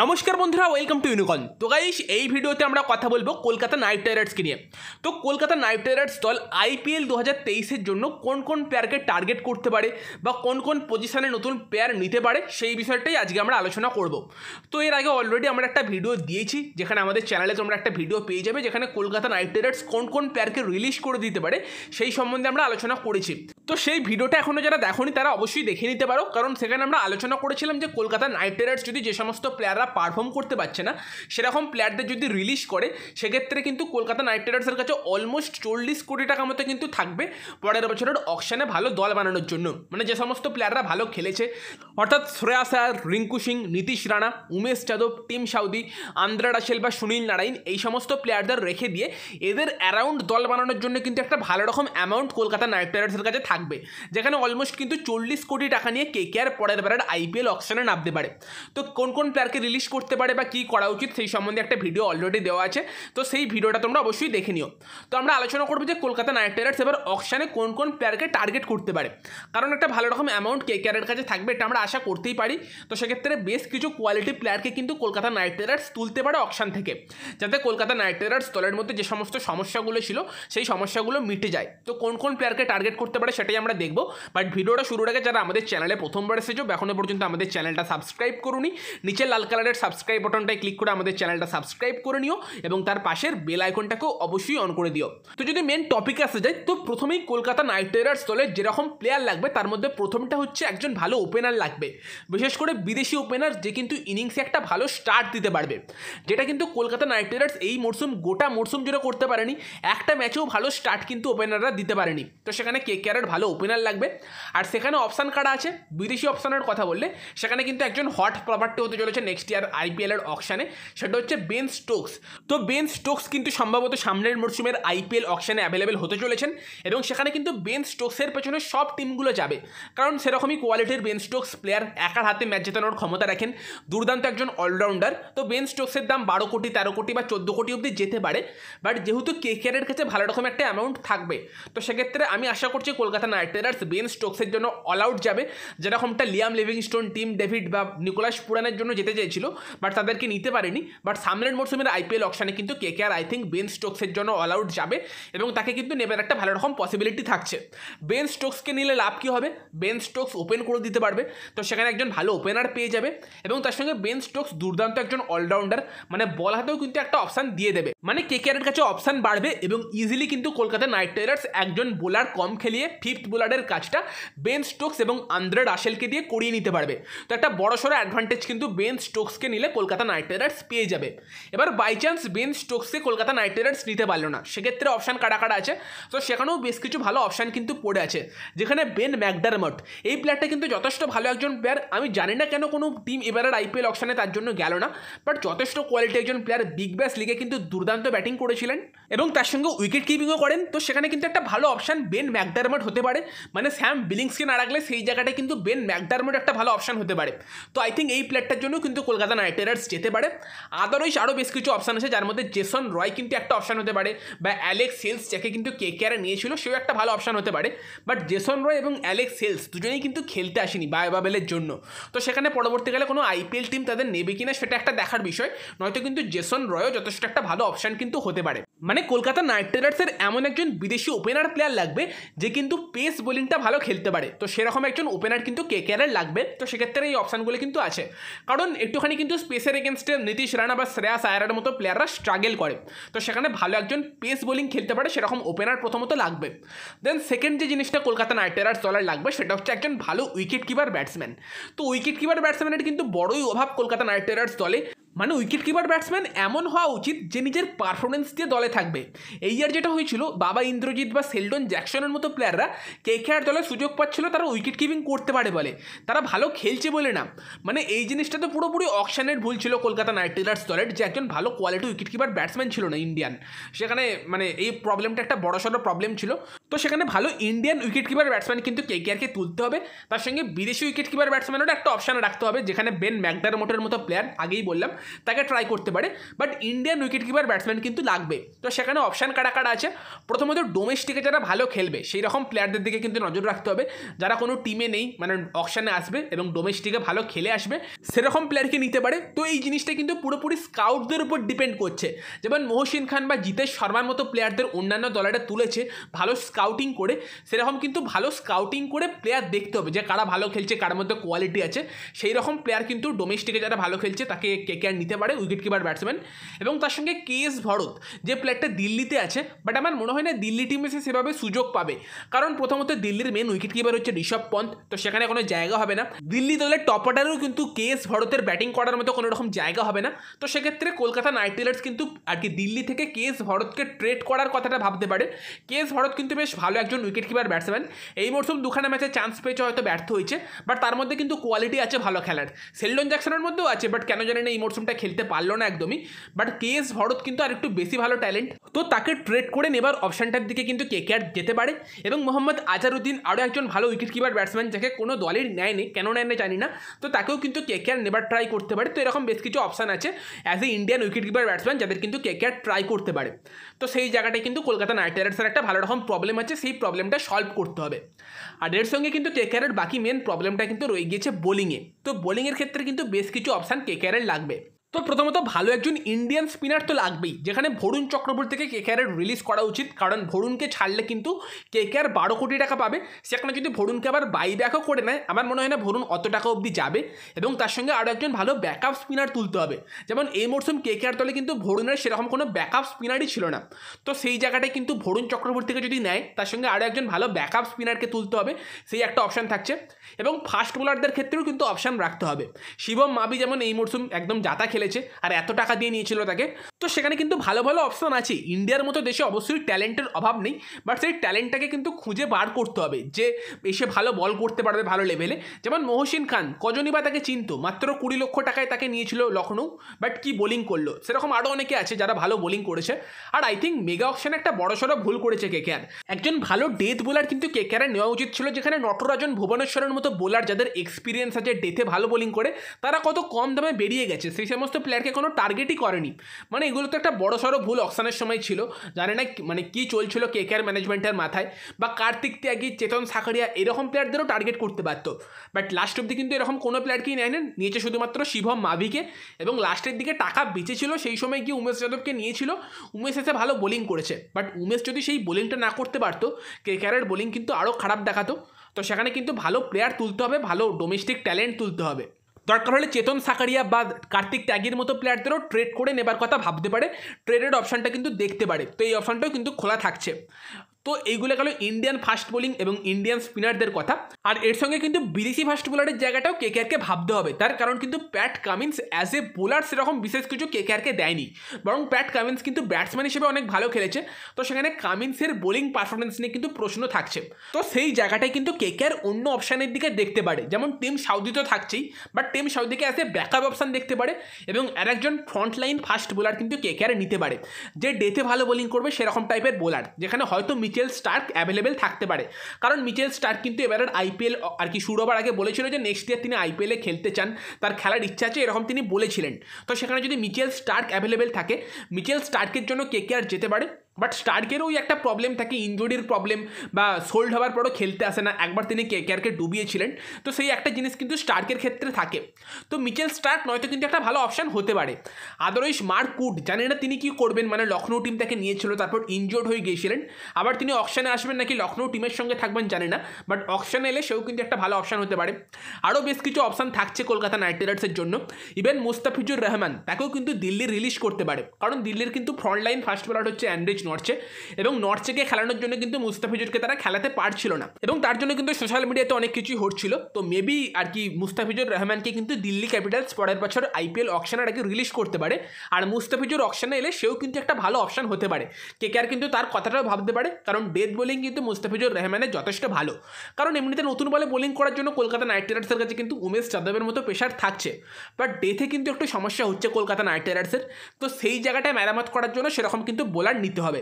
নমস্কার বন্ধুরা welcome to ইউনিকন তো গাইস এই ভিডিওতে আমরা কথা বলবো কলকাতা নাইট রাইডার্সকে নিয়ে তো কলকাতা নাইট রাইডার্স দল আইপিএল দু হাজার তেইশের জন্য কোন কোন প্লেয়ারকে টার্গেট করতে পারে বা কোন কোন পজিশানে নতুন প্লেয়ার নিতে পারে সেই বিষয়টাই আজকে আমরা আলোচনা করব তো এর আগে অলরেডি আমরা একটা ভিডিও দিয়েছি যেখানে আমাদের চ্যানেলে তোমরা একটা ভিডিও পেয়ে যাবে যেখানে কলকাতা নাইট রাইডার্স কোন কোন প্লেয়ারকে রিলিজ করে দিতে পারে সেই সম্বন্ধে আমরা আলোচনা করেছি তো সেই ভিডিওটা এখনও যারা দেখোনি তারা অবশ্যই দেখে নিতে পারো কারণ সেখানে আমরা আলোচনা করেছিলাম যে কলকাতা নাইট রাইডার্স যদি যে সমস্ত প্লেয়াররা তারা পারফর্ম করতে পারছে না সেরকম প্লেয়ারদের যদি রিলিজ করে সেক্ষেত্রে কিন্তু কলকাতা নাইট রাইডার্সের কাছে অলমোস্ট চল্লিশ কোটি টাকা মতো কিন্তু থাকবে পরের বছরের অকশানে ভালো দল বানানোর জন্য মানে যে সমস্ত প্লেয়াররা ভালো খেলেছে অর্থাৎ Shreyas Iyer Rinku Singh Nitish Rana Umesh Yadav Tim Southee Andre Russell বা সুনীল নারায়ণ এই সমস্ত প্লেয়ারদের রেখে দিয়ে এদের অ্যারাউন্ড দল বানানোর জন্য কিন্তু একটা ভালো রকম অ্যামাউন্ট কলকাতা নাইট রাইডার্সের কাছে থাকবে যেখানে অলমোস্ট কিন্তু চল্লিশ কোটি টাকা নিয়ে কে কে আর পরের বেলার আইপিএল অকশানে নামতে পারে তো কোন কোন প্লেয়ারকে রিলিজ করতে পারে বা কী করা উচিত সেই সম্বন্ধে একটা ভিডিও অলরেডি দেওয়া আছে তো সেই ভিডিওটা তোমরা অবশ্যই দেখে নিও তো আমরা আলোচনা করবো যে কলকাতা নাইট রাইডার্স এবার অকশানে কোন কোন প্লেয়ারকে টার্গেট করতে পারে কারণ একটা ভালো রকম অ্যামাউন্ট কে কেয়ারের কাছে থাকবে এটা আমরা আশা করতেই পারি তো সেক্ষেত্রে বেশ কিছু কোয়ালিটি প্লেয়ারকে কিন্তু কলকাতা নাইট রাইডার্স তুলতে পারে অকশান থেকে যাতে কলকাতা নাইট রাইডার্স দলের মধ্যে যে সমস্ত সমস্যাগুলো ছিল সেই সমস্যাগুলো মিটে যায় তো কোন কোন প্লেয়ারকে টার্গেট করতে পারে সেটাই আমরা দেখবো বাট ভিডিওটা শুরু আগে যারা আমাদের চ্যানেলে প্রথমবার এসেছো এখনো পর্যন্ত আমাদের চ্যানেলটা সাবস্ক্রাইব করুনি নিচে লাল কালারের সাবস্ক্রাইব বাটনটায় ক্লিক করে আমাদের চ্যানেলটা সাবস্ক্রাইব করে নিও এবং তার পাশের বেল আইকনটাকেও অবশ্যই অন করে দিও তো যদি মেন টপিক আসা যায় তো প্রথমেই কলকাতা নাইট রাইডার্স দলের যেরকম প্লেয়ার লাগবে তার মধ্যে প্রথমটা হচ্ছে একজন ভালো ওপেনার লাগবে বিশেষ করে বিদেশি ওপেনার যে কিন্তু ইনিংসে একটা ভালো স্টার্ট দিতে পারবে যেটা কিন্তু কলকাতা নাইট রাইডার্স এই মরশুম গোটা মরশুম জুড়ে করতে পারেনি একটা ম্যাচেও ভালো স্টার্ট কিন্তু ওপেনাররা দিতে পারেনি তো সেখানে কে কেয়ারের ভালো ওপেনার লাগবে আর সেখানে অপশান কারা আছে বিদেশি অপশানের কথা বললে সেখানে কিন্তু একজন হট প্রপার্টি হতে চলেছে নেক্সট নেক্সট ইয়ার আইপিএলের অকশানে সেটা হচ্ছে বেন স্টোকস তো বেন স্টোকস কিন্তু সম্ভবত সামনের মরশুমের আইপিএল অকশানে অ্যাভেলেবেল হতে চলেছেন এবং সেখানে কিন্তু বেন স্টোকসের পেছনে সব টিমগুলো যাবে কারণ সেরকমই কোয়ালিটির বেন স্টোকস প্লেয়ার একার হাতে ম্যাচ জেতানোর ক্ষমতা রাখেন দুর্দান্ত একজন অলরাউন্ডার তো বেন স্টোকসের দাম বারো কোটি তেরো কোটি বা চোদ্দো কোটি অবধি যেতে পারে বাট যেহেতু কে কেয়ারের কাছে ভালো রকম একটা অ্যামাউন্ট থাকবে তো সেক্ষেত্রে আমি আশা করছি কলকাতা নাইট রাইডার্স বেন স্টোকসের জন্য অল আউট যাবে যেরকমটা লিয়াম লিভিংস্টোন টিম ডেভিড বা নিকোলাস পুরানের জন্য যেতে চেয়েছিল চেয়েছিল বাট তাদেরকে নিতে পারেনি বাট সামনের মরসুমের আইপিএল অপশানে কিন্তু K K R I think Ben স্টোকসের জন্য অল আউট যাবে এবং তাকে কিন্তু নেবার একটা ভালো রকম পসিবিলিটি থাকছে বেন স্টোকসকে নিলে লাভ কী হবে বেন স্টোকস ওপেন করে দিতে পারবে তো সেখানে একজন ভালো ওপেনার পেয়ে যাবে এবং তার সঙ্গে বেন স্টোকস দুর্দান্ত একজন অলরাউন্ডার মানে বল হাতেও কিন্তু একটা অপশান দিয়ে দেবে মানে কে কে আরের কাছে অপশান বাড়বে এবং ইজিলি কিন্তু কলকাতা নাইট রাইডার্স একজন বোলার কম খেলিয়ে ফিফথ বোলারের কাজটা বেন স্টোকস এবং আন্দ্রে রাসেলকে দিয়ে করিয়ে নিতে পারবে তো একটা বড়সড় অ্যাডভান্টেজ কিন্তু বেন স্টোক স্টোকসকে নিলে কলকাতা নাইট রাইডার্স পেয়ে যাবে এবার বাই চান্স বেন স্টোকসকে কলকাতা নাইট রাইডার্স নিতে পারলো না সেক্ষেত্রে অপশান কাটা কাটা আছে তো সেখানেও বেশ কিছু ভালো অপশান কিন্তু পড়ে আছে যেখানে বেন ম্যাকডারমট এই প্লেয়ারটা কিন্তু যথেষ্ট ভালো একজন প্লেয়ার আমি জানি না কেন কোনো টিম এবারের আইপিএল অপশানে তার জন্য গেল না বাট যথেষ্ট কোয়ালিটি একজন প্লেয়ার বিগ ব্যাস লিগে কিন্তু দুর্দান্ত ব্যাটিং করেছিলেন এবং তার সঙ্গে উইকেট কিপিংও করেন তো সেখানে কিন্তু একটা ভালো অপশান বেন ম্যাকডারমট হতে পারে মানে স্যাম বিলিংসকে না রাখলে সেই জায়গাটায় কিন্তু বেন ম্যাকডারমট একটা ভালো অপশান হতে পারে তো আই থিঙ্ক এই প্লেয়ারটার জন্য কিন্তু কলকাতা নাইট রাইডার্স যেতে পারে আদারওয়াইজ আরও বেশ কিছু অপশান আছে যার মধ্যে জেসন রয় কিন্তু একটা অপশান হতে পারে বা অ্যালেক্স সেলস যাকে কিন্তু কে কেয়ারে নিয়েছিল সেও একটা ভালো অপশান হতে পারে বাট জেসন রয় এবং অ্যালেক্স সেলস দুজনেই কিন্তু খেলতে আসেনি বায়োবাবেলের জন্য তো সেখানে পরবর্তীকালে কোনো আইপিএল টিম তাদের নেবে কিনা সেটা একটা দেখার বিষয় নয়তো কিন্তু জেসন রয়ও যথেষ্ট একটা ভালো অপশান কিন্তু হতে পারে মানে কলকাতা নাইট রাইডার্সের এমন একজন বিদেশি ওপেনার প্লেয়ার লাগবে যে কিন্তু পেস বোলিংটা ভালো খেলতে পারে তো সেরকম একজন ওপেনার কিন্তু কে কেয়ারের লাগবে তো সেক্ষেত্রে এই অপশানগুলো কিন্তু আছে কারণ একটুখানি কিন্তু স্পেসের এগেনস্টে নীতিশ রানা বা শ্রেয়াস আয়ারের মতো প্লেয়াররা স্ট্রাগেল করে তো সেখানে ভালো একজন পেস বোলিং খেলতে পারে সেরকম ওপেনার প্রথমত লাগবে দেন সেকেন্ড যে জিনিসটা কলকাতা নাইট রাইডার্স দলের লাগবে সেটা হচ্ছে একজন ভালো উইকেট কিপার ব্যাটসম্যান তো উইকেট কিপার ব্যাটসম্যানের কিন্তু বড়ই অভাব কলকাতা নাইট রাইডার্স দলে মানে উইকেট কিপার ব্যাটসম্যান এমন হওয়া উচিত যে নিজের পারফরমেন্স দিয়ে দলে থাকবে এই ইয়ার যেটা হয়েছিল বাবা ইন্দ্রজিৎ বা সেলডন জ্যাকসনের মতো প্লেয়াররা কে কে আর দলে সুযোগ পাচ্ছিল তারা উইকেট কিপিং করতে পারে বলে তারা ভালো খেলছে বলে না মানে এই জিনিসটা তো পুরোপুরি অকশানের ভুল ছিল কলকাতা নাইট রাইডার্স দলের যে একজন ভালো কোয়ালিটি উইকেট কিপার ব্যাটসম্যান ছিল না ইন্ডিয়ান সেখানে মানে এই প্রবলেমটা একটা বড়সড় প্রবলেম ছিল তো সেখানে ভালো ইন্ডিয়ান উইকেট কিপার ব্যাটসম্যান কিন্তু কে কেআরকে তুলতে হবে তার সঙ্গে বিদেশি উইকেট কিপার ওটা একটা অপশান রাখতে হবে যেখানে বেন ম্যাকডার মোটের মতো প্লেয়ার আগেই বললাম তাকে ট্রাই করতে পারে but Indian wicket keeper batsman কিন্তু লাগবে তো সেখানে অপশান কারা কারা আছে প্রথমত ডোমেস্টিকে যারা ভালো খেলবে সেই রকম প্লেয়ারদের দিকে কিন্তু নজর রাখতে হবে যারা কোনো টিমে নেই মানে অপশানে আসবে এবং ডোমেস্টিকে ভালো খেলে আসবে সেরকম প্লেয়ারকে নিতে পারে তো এই জিনিসটা কিন্তু পুরোপুরি স্কাউটদের উপর ডিপেন্ড করছে যেমন মহসিন খান বা জিতেশ শর্মার মতো প্লেয়ারদের অন্যান্য দলটা তুলেছে ভালো স্কাউটিং করে সেরকম কিন্তু ভালো স্কাউটিং করে প্লেয়ার দেখতে হবে যে কারা ভালো খেলছে কার মধ্যে কোয়ালিটি আছে সেই রকম প্লেয়ার কিন্তু ডোমেস্টিকে যারা ভালো খেলছে তাকে কে কেয়ার নিতে পারে উইকেট কিপার ব্যাটসম্যান এবং তার সঙ্গে কে এস ভরত যে প্লেয়ারটা দিল্লিতে আছে বাট আমার মনে হয় না দিল্লি টিমে সে সেভাবে সুযোগ পাবে কারণ প্রথমত দিল্লির মেন উইকেট কিপার হচ্ছে ঋষভ পন্থ তো সেখানে কোনো জায়গা হবে না দিল্লি দলের টপ অর্ডারেও কিন্তু কে এস ভরতের ব্যাটিং করার মতো কোনো রকম জায়গা হবে না তো সেক্ষেত্রে কলকাতা নাইট রাইডার্স কিন্তু আর কি দিল্লি থেকে কে এস ভরতকে ট্রেড করার কথাটা ভাবতে পারে কে এস ভরত কিন্তু বেশ ভালো একজন উইকেট কিপার ব্যাটসম্যান এই মরশুম দুখানা ম্যাচে চান্স পেয়েছে হয়তো ব্যর্থ হয়েছে বাট তার মধ্যে কিন্তু কোয়ালিটি আছে ভালো খেলার সেলডন জ্যাকসনের মধ্যেও আছে বাট কেন জানি না এই মরসুমটা খেলতে পারলো না একদমই বাট কে এস ভরত কিন্তু আর একটু বেশি ভালো ট্যালেন্ট তো তাকে ট্রেড করে নেবার অপশানটার দিকে কিন্তু কে আর যেতে পারে এবং মোহাম্মদ আজারুদ্দিন আরও একজন ভালো উইকেট কিপার ব্যাটসম্যান যাকে কোনো দলের নেয়নি কেন নেয়নি জানি না তো তাকেও কিন্তু কে আর নেবার ট্রাই করতে পারে তো এরকম বেশ কিছু অপশান আছে as a Indian wicket keeper batsman যাদের কিন্তু কে কেআর ট্রাই করতে পারে তো সেই জায়গাটায় কিন্তু কলকাতা নাইট রাইডার্সের একটা ভালো রকম প্রবলেম প্রবলেম আছে সেই প্রবলেমটা সলভ করতে হবে আর এর সঙ্গে কিন্তু কেকেআরের বাকি মেন প্রবলেমটা কিন্তু রয়ে গিয়েছে বোলিংয়ে তো বোলিংয়ের ক্ষেত্রে কিন্তু বেশ কিছু অপশান কেকেআরের লাগবে তো প্রথমত ভালো একজন ইন্ডিয়ান স্পিনার তো লাগবেই যেখানে ভরুণ চক্রবর্তীকে কেকেআরের রিলিজ করা উচিত কারণ ভরুণকে ছাড়লে কিন্তু কেকেআর বারো কোটি টাকা পাবে সেখানে যদি ভরুণকে আবার বাই ব্যাকও করে নেয় আমার মনে হয় না ভরুণ অত টাকা অবধি যাবে এবং তার সঙ্গে আরও একজন ভালো ব্যাকআপ স্পিনার তুলতে হবে যেমন এই মরশুম কেকেআর দলে কিন্তু ভরুণের সেরকম কোনো ব্যাকআপ স্পিনারই ছিল না তো সেই জায়গাটায় কিন্তু ভরুণ চক্রবর্তীকে যদি নেয় তার সঙ্গে আরও একজন ভালো ব্যাকআপ স্পিনারকে তুলতে হবে সেই একটা অপশান থাকছে এবং ফাস্ট বোলারদের ক্ষেত্রেও কিন্তু অপশান রাখতে হবে শিবম মাবি যেমন এই মরশুম একদম যাতা খেলে ফেলেছে আর এত টাকা দিয়ে নিয়েছিল তাকে তো সেখানে কিন্তু ভালো ভালো অপশান আছে ইন্ডিয়ার মতো দেশে অবশ্যই ট্যালেন্টের অভাব নেই বাট সেই ট্যালেন্টটাকে কিন্তু খুঁজে বার করতে হবে যে এসে ভালো বল করতে পারবে ভালো লেভেলে যেমন মহসিন খান কজনই বা তাকে চিনত মাত্র কুড়ি লক্ষ টাকায় তাকে নিয়েছিল লখনৌ বাট কি বোলিং করলো সেরকম আরও অনেকে আছে যারা ভালো বোলিং করেছে আর আই থিঙ্ক মেগা অপশানে একটা বড়সড় ভুল করেছে কে কেয়ার একজন ভালো ডেথ বোলার কিন্তু কে কেয়ারে নেওয়া উচিত ছিল যেখানে নটরাজন ভুবনেশ্বরের মতো বোলার যাদের এক্সপিরিয়েন্স আছে ডেথে ভালো বোলিং করে তারা কত কম দামে বেরিয়ে গেছে সেই সমস্ত প্লেয়ারকে কোনো টার্গেটই করেনি মানে এগুলো তো একটা বড় সড়ো ভুল অকশানের সময় ছিল জানে না মানে কি চলছিল কে কেয়ার ম্যানেজমেন্টের মাথায় বা কার্তিক ত্যাগী চেতন সাখারিয়া এরকম প্লেয়ারদেরও টার্গেট করতে পারতো বাট লাস্ট অব্দি কিন্তু এরকম কোনো প্লেয়ারকেই নেয় নেয়নি নিয়েছে শুধুমাত্র শিভম মাভিকে এবং লাস্টের দিকে টাকা বেঁচেছিল সেই সময় গিয়ে উমেশ যাদবকে নিয়েছিল উমেশ এসে ভালো বোলিং করেছে বাট উমেশ যদি সেই বোলিংটা না করতে পারতো কে কেয়ারের বোলিং কিন্তু আরও খারাপ দেখাতো তো সেখানে কিন্তু ভালো প্লেয়ার তুলতে হবে ভালো ডোমেস্টিক ট্যালেন্ট তুলতে হবে দরকার হলে চেতন সাকারিয়া বা কার্তিক ত্যাগের মতো প্লেয়ারদেরও ট্রেড করে নেবার কথা ভাবতে পারে ট্রেডের অপশানটা কিন্তু দেখতে পারে তো এই অপশানটাও কিন্তু খোলা থাকছে তো এইগুলো গেল ইন্ডিয়ান ফাস্ট বোলিং এবং ইন্ডিয়ান স্পিনারদের কথা আর এর সঙ্গে কিন্তু বিদেশি ফাস্ট বোলারের জায়গাটাও কে কেআরকে ভাবতে হবে তার কারণ কিন্তু Pat Cummins as a bowler সেরকম বিশেষ কিছু কে কেআরকে দেয়নি বরং প্যাট কামিন্স কিন্তু ব্যাটসম্যান হিসেবে অনেক ভালো খেলেছে তো সেখানে কামিন্সের বোলিং পারফরমেন্স নিয়ে কিন্তু প্রশ্ন থাকছে তো সেই জায়গাটায় কিন্তু কে কেআর অন্য অপশানের দিকে দেখতে পারে যেমন টিম সাউদি তো থাকছেই বাট টিম সাউদিকে অ্যাজ এ ব্যাকআপ অপশান দেখতে পারে এবং আর একজন ফ্রন্ট লাইন ফাস্ট বোলার কিন্তু কে কেআর নিতে পারে যে ডেতে ভালো বোলিং করবে সেরকম টাইপের বোলার যেখানে হয়তো মিচেল স্টার্ক অ্যাভেলেবেল থাকতে পারে কারণ মিচেল স্টার্ক কিন্তু এবারের আইপিএল আর কি শুরু হবার আগে বলেছিল যে নেক্সট ইয়ার তিনি আইপিএলে খেলতে চান তার খেলার ইচ্ছা আছে এরকম তিনি বলেছিলেন তো সেখানে যদি মিচেল স্টার্ক অ্যাভেলেবেল থাকে মিচেল স্টার্কের জন্য কে কে আর যেতে পারে বাট স্টার্কেরও ওই একটা প্রবলেম থাকে ইঞ্জুরির প্রবলেম বা সোল্ড হওয়ার পরও খেলতে আসে না একবার তিনি কে কেয়ারকে ডুবিয়েছিলেন তো সেই একটা জিনিস কিন্তু স্টার্কের ক্ষেত্রে থাকে তো মিচেল স্টার্ক নয়তো কিন্তু একটা ভালো অপশান হতে পারে আদারওয়াইজ মার্ক কুড জানি না তিনি কি করবেন মানে লখনৌ টিম তাকে নিয়েছিল তারপর ইঞ্জোর্ড হয়ে গিয়েছিলেন আবার তিনি অপশানে আসবেন নাকি লখনৌ টিমের সঙ্গে থাকবেন জানি না বাট অপশানে এলে সেও কিন্তু একটা ভালো অপশান হতে পারে আরও বেশ কিছু অপশান থাকছে কলকাতা নাইট রাইডার্সের জন্য ইভেন মুস্তাফিজুর রহমান তাকেও কিন্তু দিল্লি রিলিজ করতে পারে কারণ দিল্লির কিন্তু ফ্রন্ট লাইন ফার্স্ট বলার হচ্ছে অ্যান্ড্রিজ নর্চে এবং নর্চেকে খেলানোর জন্য কিন্তু মুস্তাফিজুরকে তারা খেলাতে পারছিল না এবং তার জন্য কিন্তু সোশ্যাল মিডিয়াতে অনেক কিছুই হচ্ছিল তো মেবি আর কি মুস্তাফিজুর রহমানকে কিন্তু দিল্লি ক্যাপিটালস পরের বছর আইপিএল আর কি রিলিজ করতে পারে আর মুস্তাফিজুর অপশানে এলে সেও কিন্তু একটা ভালো অপশান হতে পারে কে কে আর কিন্তু তার কথাটাও ভাবতে পারে কারণ ডেথ বোলিং কিন্তু মুস্তাফিজুর রহমানের যথেষ্ট ভালো কারণ এমনিতে নতুন বলে বোলিং করার জন্য কলকাতা নাইট রাইডার্সের কাছে কিন্তু উমেশ যাদবের মতো প্রেশার থাকছে বাট ডেথে কিন্তু একটু সমস্যা হচ্ছে কলকাতা নাইট রাইডার্সের তো সেই জায়গাটায় মেরামত করার জন্য সেরকম কিন্তু বোলার নিতে হবে হবে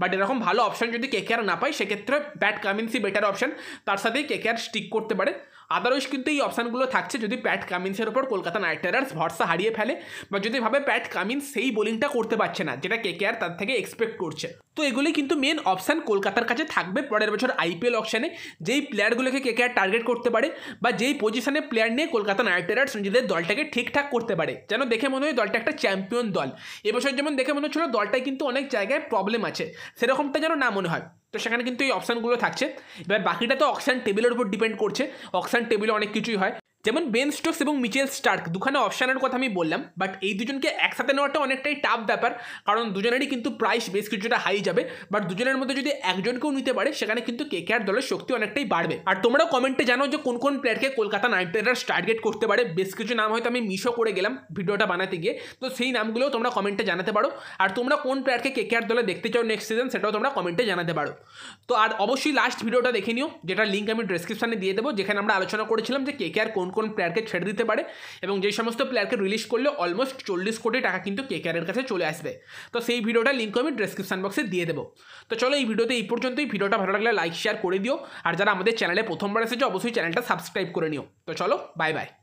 বাট এরকম ভালো অপশান যদি কেকেআর না পায় সেক্ষেত্রে ব্যাট কামিন্সি বেটার অপশান তার সাথেই কেকেআর স্টিক করতে পারে আদারওয়াইজ কিন্তু এই অপশানগুলো থাকছে যদি প্যাট কামিন্সের ওপর কলকাতা নাইট রাইডার্স ভরসা হারিয়ে ফেলে বা যদি ভাবে প্যাট কামিন্স সেই বোলিংটা করতে পারছে না যেটা কেকেআর তার থেকে এক্সপেক্ট করছে তো এগুলি কিন্তু মেন অপশান কলকাতার কাছে থাকবে পরের বছর আইপিএল অপশানে যেই প্লেয়ারগুলোকে কেকেআর টার্গেট করতে পারে বা যেই পজিশনে প্লেয়ার নিয়ে কলকাতা নাইট রাইডার্স নিজেদের দলটাকে ঠিকঠাক করতে পারে যেন দেখে মনে হয় দলটা একটা চ্যাম্পিয়ন দল এবছর যেমন দেখে মনে হচ্ছিল দলটায় কিন্তু অনেক জায়গায় প্রবলেম আছে সেরকমটা যেন না মনে হয় তো সেখানে কিন্তু এই অপশানগুলো থাকছে এবার বাকিটা তো অকশান টেবিলের উপর ডিপেন্ড করছে অকশান টেবিলে অনেক কিছুই হয় যেমন বেন স্টোকস এবং মিচেল স্টার্ক দুখানে অপশানের কথা আমি বললাম বাট এই দুজনকে একসাথে নেওয়াটা অনেকটাই টাফ ব্যাপার কারণ দুজনেরই কিন্তু প্রাইস বেশ কিছুটা হাই যাবে বাট দুজনের মধ্যে যদি একজনকেও নিতে পারে সেখানে কিন্তু কে কে আর দলের শক্তি অনেকটাই বাড়বে আর তোমরাও কমেন্টে জানো যে কোন কোন প্লেয়ারকে কলকাতা নাইট রাইডার্স টার্গেট করতে পারে বেশ কিছু নাম হয়তো আমি মিশও করে গেলাম ভিডিওটা বানাতে গিয়ে তো সেই নামগুলোও তোমরা কমেন্টে জানাতে পারো আর তোমরা কোন প্লেয়ারকে কে কে আর দলে দেখতে চাও নেক্সট সিজন সেটাও তোমরা কমেন্টে জানাতে পারো তো আর অবশ্যই লাস্ট ভিডিওটা দেখে নিও যেটা লিঙ্ক আমি ডিসক্রিপশানে দিয়ে দেবো যেখানে আমরা আলোচনা করেছিলাম যে কে কে আর কোন কোন প্লেয়ারকে ছেড়ে দিতে পারে এবং যেই সমস্ত প্লেয়ারকে রিলিজ করলে অলমোস্ট চল্লিশ কোটি টাকা কিন্তু কেকেআরের কাছে চলে আসবে তো সেই ভিডিওটা লিঙ্ক আমি ডিসক্রিপশান বক্সে দিয়ে দেবো তো চলো এই ভিডিওতে এই পর্যন্তই ভিডিওটা ভালো লাগলে লাইক শেয়ার করে দিও আর যারা আমাদের চ্যানেলে প্রথমবার এসেছে অবশ্যই চ্যানেলটা সাবস্ক্রাইব করে নিও তো চলো বাই বাই